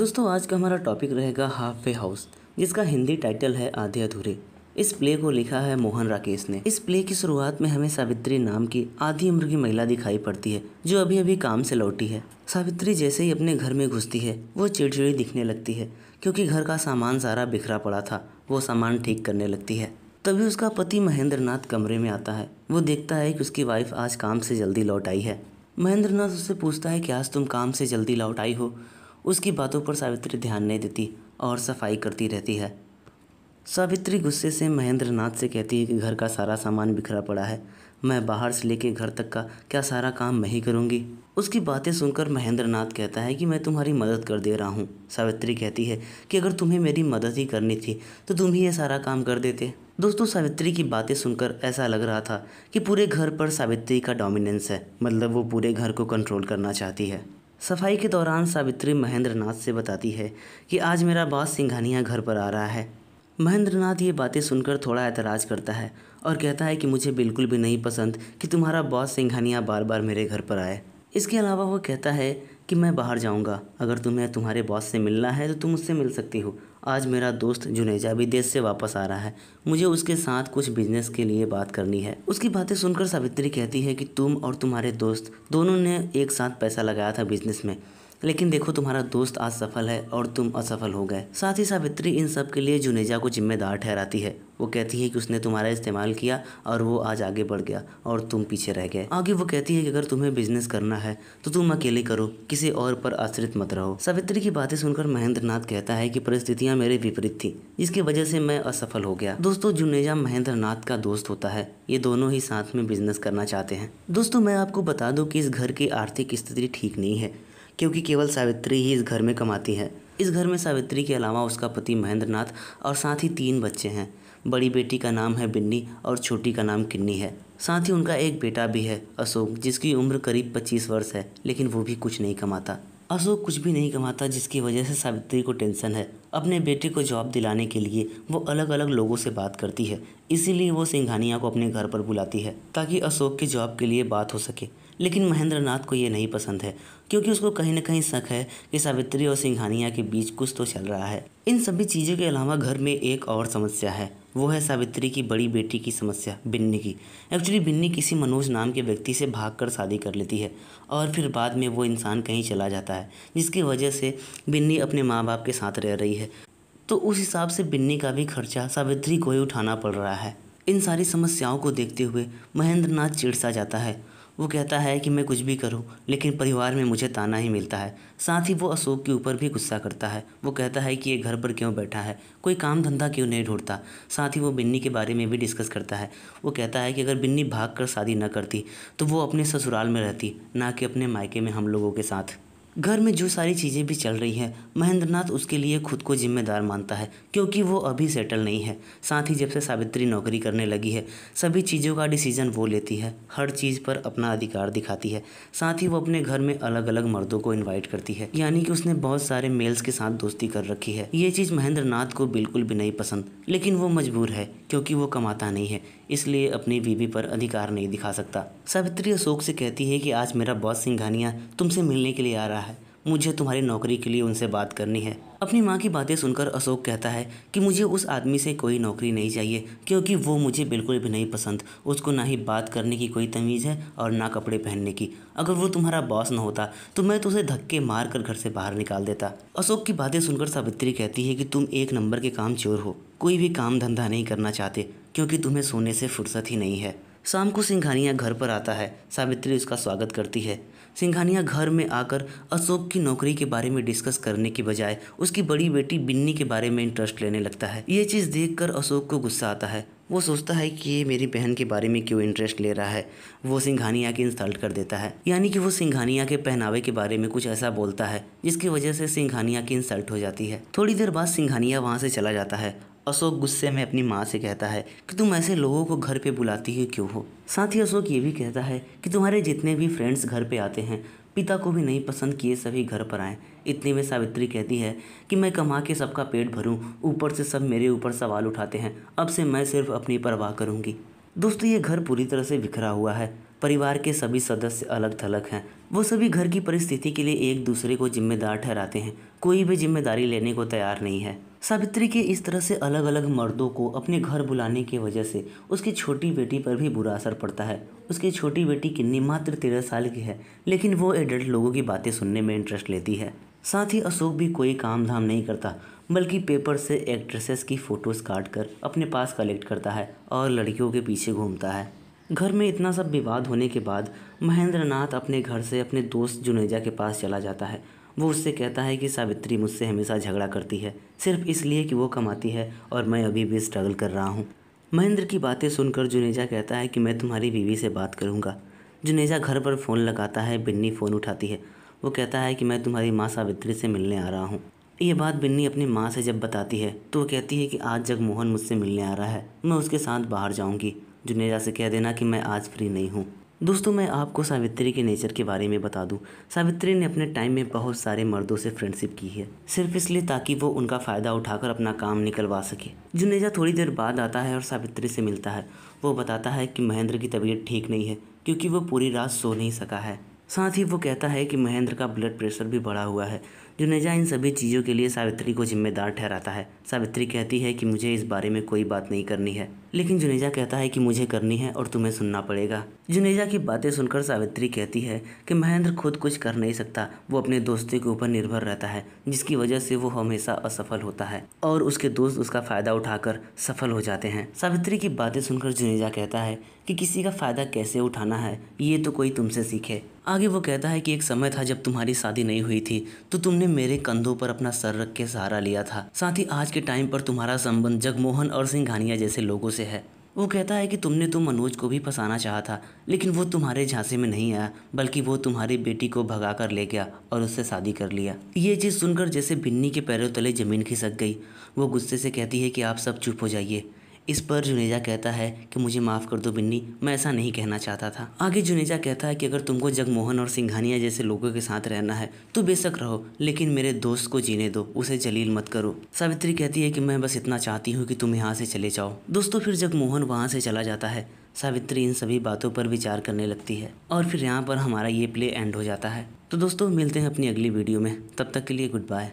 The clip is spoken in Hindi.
दोस्तों आज का हमारा टॉपिक रहेगा हाफ वे हाउस जिसका हिंदी टाइटल है आधे अधूरे इस प्ले को लिखा है मोहन राकेश ने इस प्ले की शुरुआत में हमें सावित्री नाम की आधी उम्र की महिला दिखाई पड़ती है जो अभी अभी काम से लौटी है सावित्री जैसे ही अपने घर में घुसती है वो चिड़चिड़ी दिखने लगती है क्योंकि घर का सामान सारा बिखरा पड़ा था वो सामान ठीक करने लगती है तभी उसका पति महेंद्र कमरे में आता है वो देखता है कि उसकी वाइफ आज काम से जल्दी लौट आई है महेंद्र उससे पूछता है कि आज तुम काम से जल्दी लौट आई हो उसकी बातों पर सावित्री ध्यान नहीं देती और सफाई करती रहती है सावित्री गुस्से से महेंद्र नाथ से कहती है कि घर का सारा सामान बिखरा पड़ा है मैं बाहर से लेके घर तक का क्या सारा काम मैं ही करूँगी उसकी बातें सुनकर महेंद्र नाथ कहता है कि मैं तुम्हारी मदद कर दे रहा हूँ सावित्री कहती है कि अगर तुम्हें मेरी मदद ही करनी थी तो तुम ही ये सारा काम कर देते दोस्तों सावित्री की बातें सुनकर ऐसा लग रहा था कि पूरे घर पर सावित्री का डोमिनेंस है मतलब वो पूरे घर को कंट्रोल करना चाहती है सफाई के दौरान सावित्री महेंद्र नाथ से बताती है कि आज मेरा बॉस सिंघानिया घर पर आ रहा है महेंद्र नाथ ये बातें सुनकर थोड़ा ऐतराज़ करता है और कहता है कि मुझे बिल्कुल भी नहीं पसंद कि तुम्हारा बॉस सिंघानिया बार बार मेरे घर पर आए इसके अलावा वो कहता है कि मैं बाहर जाऊंगा अगर तुम्हें तुम्हारे बॉस से मिलना है तो तुम उससे मिल सकती हो आज मेरा दोस्त जुनेजा विदेश से वापस आ रहा है मुझे उसके साथ कुछ बिजनेस के लिए बात करनी है उसकी बातें सुनकर सावित्री कहती है कि तुम और तुम्हारे दोस्त दोनों ने एक साथ पैसा लगाया था बिजनेस में लेकिन देखो तुम्हारा दोस्त आज सफल है और तुम असफल हो गए साथ ही सावित्री इन सब के लिए जुनेजा को जिम्मेदार ठहराती है वो कहती है कि उसने तुम्हारा इस्तेमाल किया और वो आज आगे बढ़ गया और तुम पीछे रह गए आगे वो कहती है कि अगर तुम्हें बिजनेस करना है तो तुम अकेले करो किसी और पर आश्रित मत रहो सावित्री की बातें सुनकर महेंद्र नाथ कहता है की परिस्थितियाँ मेरे विपरीत थी जिसकी वजह से मैं असफल हो गया दोस्तों जुनेजा महेंद्र नाथ का दोस्त होता है ये दोनों ही साथ में बिजनेस करना चाहते हैं दोस्तों मैं आपको बता दू की इस घर की आर्थिक स्थिति ठीक नहीं है क्योंकि केवल सावित्री ही इस घर में कमाती है इस घर में सावित्री के अलावा उसका पति महेंद्रनाथ और साथ ही तीन बच्चे हैं बड़ी बेटी का नाम है बिन्नी और छोटी का नाम किन्नी है साथ ही उनका एक बेटा भी है अशोक जिसकी उम्र करीब 25 वर्ष है लेकिन वो भी कुछ नहीं कमाता अशोक कुछ भी नहीं कमाता जिसकी वजह से सावित्री को टेंशन है अपने बेटे को जॉब दिलाने के लिए वो अलग अलग लोगों से बात करती है इसीलिए वो सिंघानिया को अपने घर पर बुलाती है ताकि अशोक की जॉब के लिए बात हो सके लेकिन महेंद्र नाथ को ये नहीं पसंद है क्योंकि उसको कहीं ना कहीं शक है कि सावित्री और सिंघानिया के बीच कुछ तो चल रहा है इन सभी चीज़ों के अलावा घर में एक और समस्या है वो है सावित्री की बड़ी बेटी की समस्या बिन्नी की एक्चुअली बिन्नी किसी मनोज नाम के व्यक्ति से भाग कर शादी कर लेती है और फिर बाद में वो इंसान कहीं चला जाता है जिसकी वजह से बिन्नी अपने माँ बाप के साथ रह रही है तो उस हिसाब से बिन्नी का भी खर्चा सावित्री को ही उठाना पड़ रहा है इन सारी समस्याओं को देखते हुए महेंद्र नाथ चिड़सा जाता है वो कहता है कि मैं कुछ भी करूं लेकिन परिवार में मुझे ताना ही मिलता है साथ ही वो अशोक के ऊपर भी गुस्सा करता है वो कहता है कि ये घर पर क्यों बैठा है कोई काम धंधा क्यों नहीं ढूंढता साथ ही वो बिन्नी के बारे में भी डिस्कस करता है वो कहता है कि अगर बिन्नी भाग कर शादी न करती तो वो अपने ससुराल में रहती ना कि अपने मायके में हम लोगों के साथ घर में जो सारी चीज़ें भी चल रही हैं महेंद्रनाथ उसके लिए खुद को जिम्मेदार मानता है क्योंकि वो अभी सेटल नहीं है साथ ही जब से सावित्री नौकरी करने लगी है सभी चीज़ों का डिसीजन वो लेती है हर चीज़ पर अपना अधिकार दिखाती है साथ ही वो अपने घर में अलग अलग मर्दों को इन्वाइट करती है यानी कि उसने बहुत सारे मेल्स के साथ दोस्ती कर रखी है ये चीज़ महेंद्र को बिल्कुल भी नहीं पसंद लेकिन वो मजबूर है क्योंकि वो कमाता नहीं है इसलिए अपनी बीवी पर अधिकार नहीं दिखा सकता सावित्री अशोक से कहती है कि आज मेरा बॉस सिंघानिया तुमसे मिलने के लिए आ रहा है मुझे तुम्हारी नौकरी के लिए उनसे बात करनी है अपनी माँ की बातें सुनकर अशोक कहता है कि मुझे उस आदमी से कोई नौकरी नहीं चाहिए क्योंकि वो मुझे बिल्कुल भी नहीं पसंद उसको ना ही बात करने की कोई तमीज़ है और ना कपड़े पहनने की अगर वो तुम्हारा बॉस न होता तो मैं तो उसे धक्के मार कर घर से बाहर निकाल देता अशोक की बातें सुनकर सावित्री कहती है कि तुम एक नंबर के काम चोर हो कोई भी काम धंधा नहीं करना चाहते क्योंकि तुम्हें सोने से फुर्सत ही नहीं है शाम को सिंघानिया घर पर आता है सावित्री उसका स्वागत करती है सिंघानिया घर में आकर अशोक की नौकरी के बारे में डिस्कस करने के बजाय उसकी बड़ी बेटी बिन्नी के बारे में इंटरेस्ट लेने लगता है ये चीज़ देख अशोक को गुस्सा आता है वो सोचता है कि ये मेरी बहन के बारे में क्यों इंटरेस्ट ले रहा है वो सिंघानिया की इंसल्ट कर देता है यानी कि वो सिंघानिया के पहनावे के बारे में कुछ ऐसा बोलता है जिसकी वजह से सिंघानिया की इंसल्ट हो जाती है थोड़ी देर बाद सिंघानिया वहाँ से चला जाता है अशोक गुस्से में अपनी माँ से कहता है कि तुम ऐसे लोगों को घर पे बुलाती है क्यों हो साथ ही अशोक ये भी कहता है कि तुम्हारे जितने भी फ्रेंड्स घर पे आते हैं पिता को भी नहीं पसंद किए सभी घर पर आएँ इतने में सावित्री कहती है कि मैं कमा के सबका पेट भरूँ ऊपर से सब मेरे ऊपर सवाल उठाते हैं अब से मैं सिर्फ अपनी परवाह करूँगी दोस्तों ये घर पूरी तरह से बिखरा हुआ है परिवार के सभी सदस्य अलग थलग हैं वो सभी घर की परिस्थिति के लिए एक दूसरे को जिम्मेदार ठहराते हैं कोई भी जिम्मेदारी लेने को तैयार नहीं है सावित्री के इस तरह से अलग अलग मर्दों को अपने घर बुलाने की वजह से उसकी छोटी बेटी पर भी बुरा असर पड़ता है उसकी छोटी बेटी किन्नी मात्र तेरह साल की है लेकिन वो एडल्ट लोगों की बातें सुनने में इंटरेस्ट लेती है साथ ही अशोक भी कोई काम धाम नहीं करता बल्कि पेपर से एक्ट्रेसेस की फ़ोटोज़ काट कर अपने पास कलेक्ट करता है और लड़कियों के पीछे घूमता है घर में इतना सब विवाद होने के बाद महेंद्र नाथ अपने घर से अपने दोस्त जुनेजा के पास चला जाता है वो उससे कहता है कि सावित्री मुझसे हमेशा झगड़ा करती है सिर्फ इसलिए कि वो कमाती है और मैं अभी भी स्ट्रगल कर रहा हूँ महेंद्र की बातें सुनकर जुनेजा कहता है कि मैं तुम्हारी बीवी से बात करूँगा जुनेजा घर पर फ़ोन लगाता है बिन्नी फ़ोन उठाती है वो कहता है कि मैं तुम्हारी माँ सावित्री से मिलने आ रहा हूँ ये बात बिन्नी अपनी माँ से जब बताती है तो वो कहती है कि आज जब मोहन मुझसे मिलने आ रहा है मैं उसके साथ बाहर जाऊँगी जुनेजा से कह देना कि मैं आज फ्री नहीं हूँ दोस्तों मैं आपको सावित्री के नेचर के बारे में बता दूं सावित्री ने अपने टाइम में बहुत सारे मर्दों से फ्रेंडशिप की है सिर्फ इसलिए ताकि वो उनका फ़ायदा उठाकर अपना काम निकलवा सके जुनेजा थोड़ी देर बाद आता है और सावित्री से मिलता है वो बताता है कि महेंद्र की तबीयत ठीक नहीं है क्योंकि वो पूरी रात सो नहीं सका है साथ ही वो कहता है कि महेंद्र का ब्लड प्रेशर भी बढ़ा हुआ है जुनेजा इन सभी चीज़ों के लिए सावित्री को जिम्मेदार ठहराता है सावित्री कहती है कि मुझे इस बारे में कोई बात नहीं करनी है लेकिन जुनेजा कहता है कि मुझे करनी है और तुम्हें सुनना पड़ेगा जुनेजा की बातें सुनकर सावित्री कहती है कि महेंद्र खुद कुछ कर नहीं सकता वो अपने दोस्ती के ऊपर निर्भर रहता है जिसकी वजह से वो हमेशा असफल होता है और उसके दोस्त उसका फ़ायदा उठाकर सफल हो जाते हैं सावित्री की बातें सुनकर जुनेजा कहता है कि किसी का फ़ायदा कैसे उठाना है ये तो कोई तुमसे सीखे आगे वो कहता है कि एक समय था जब तुम्हारी शादी नहीं हुई थी तो तुमने तुमने मेरे कंधों पर अपना सर रख के सहारा लिया था साथ ही आज के टाइम पर तुम्हारा संबंध जगमोहन और सिंघानिया जैसे लोगों से है वो कहता है कि तुमने तो मनोज को भी फंसाना चाहा था लेकिन वो तुम्हारे झांसे में नहीं आया बल्कि वो तुम्हारी बेटी को भगा कर ले गया और उससे शादी कर लिया ये चीज़ सुनकर जैसे बिन्नी के पैरों तले ज़मीन खिसक गई वो गुस्से से कहती है कि आप सब चुप हो जाइए इस पर जुनेजा कहता है कि मुझे माफ़ कर दो बिन्नी मैं ऐसा नहीं कहना चाहता था आगे जुनेजा कहता है कि अगर तुमको जगमोहन और सिंघानिया जैसे लोगों के साथ रहना है तो बेशक रहो लेकिन मेरे दोस्त को जीने दो उसे जलील मत करो सावित्री कहती है कि मैं बस इतना चाहती हूँ कि तुम यहाँ से चले जाओ दोस्तों फिर जगमोहन वहाँ से चला जाता है सावित्री इन सभी बातों पर विचार करने लगती है और फिर यहाँ पर हमारा ये प्ले एंड हो जाता है तो दोस्तों मिलते हैं अपनी अगली वीडियो में तब तक के लिए गुड बाय